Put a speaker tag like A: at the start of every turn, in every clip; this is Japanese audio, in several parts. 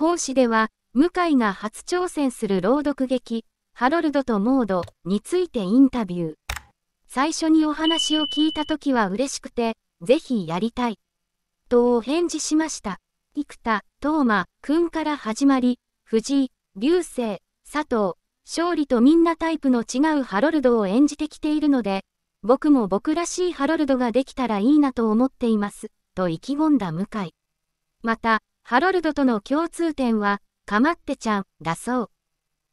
A: 奉仕では、向井が初挑戦する朗読劇、ハロルドとモードについてインタビュー。最初にお話を聞いた時は嬉しくて、ぜひやりたい。とお返事しました。生田、東馬、君から始まり、藤井、流星、佐藤、勝利とみんなタイプの違うハロルドを演じてきているので、僕も僕らしいハロルドができたらいいなと思っています、と意気込んだ向井。また、ハロルドとの共通点は、かまってちゃん、だそう。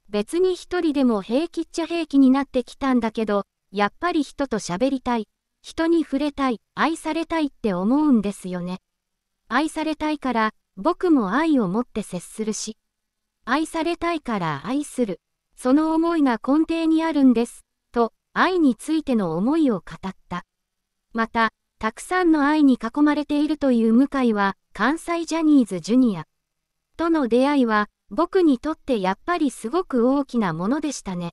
A: 別に一人でも平気っちゃ平気になってきたんだけど、やっぱり人と喋りたい、人に触れたい、愛されたいって思うんですよね。愛されたいから、僕も愛を持って接するし。愛されたいから愛する。その思いが根底にあるんです。と、愛についての思いを語った。また、たくさんの愛に囲まれているという向井は、関西ジャニーズジュニアとの出会いは僕にとってやっぱりすごく大きなものでしたね。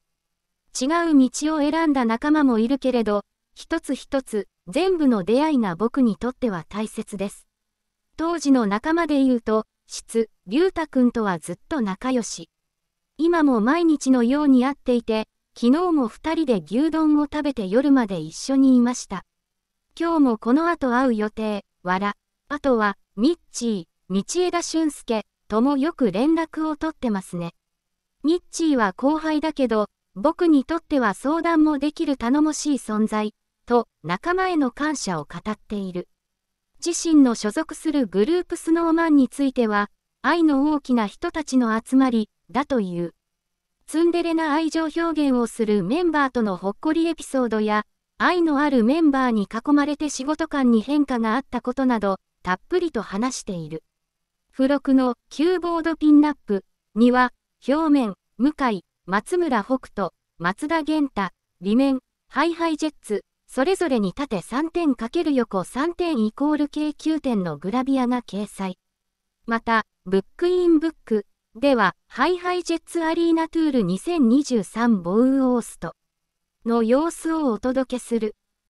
A: 違う道を選んだ仲間もいるけれど、一つ一つ全部の出会いが僕にとっては大切です。当時の仲間で言うと、質、龍太くんとはずっと仲良し。今も毎日のように会っていて、昨日も2人で牛丼を食べて夜まで一緒にいました。今日もこの後会う予定、わら。あとは、ミッチー、道枝俊介ともよく連絡を取ってますね。ミッチーは後輩だけど、僕にとっては相談もできる頼もしい存在、と仲間への感謝を語っている。自身の所属するグループスノーマンについては、愛の大きな人たちの集まり、だという。ツンデレな愛情表現をするメンバーとのほっこりエピソードや、愛のあるメンバーに囲まれて仕事感に変化があったことなど、たっぷりと話している。付録のキューボードピンナップには、表面、向井、松村北斗、松田元太、裏面、ハイハイジェッツ、それぞれに縦3点×横3点イコール計9点のグラビアが掲載。また、ブックインブックでは、ハイハイジェッツアリーナトゥール2023ボウオーストの様子をお届けする。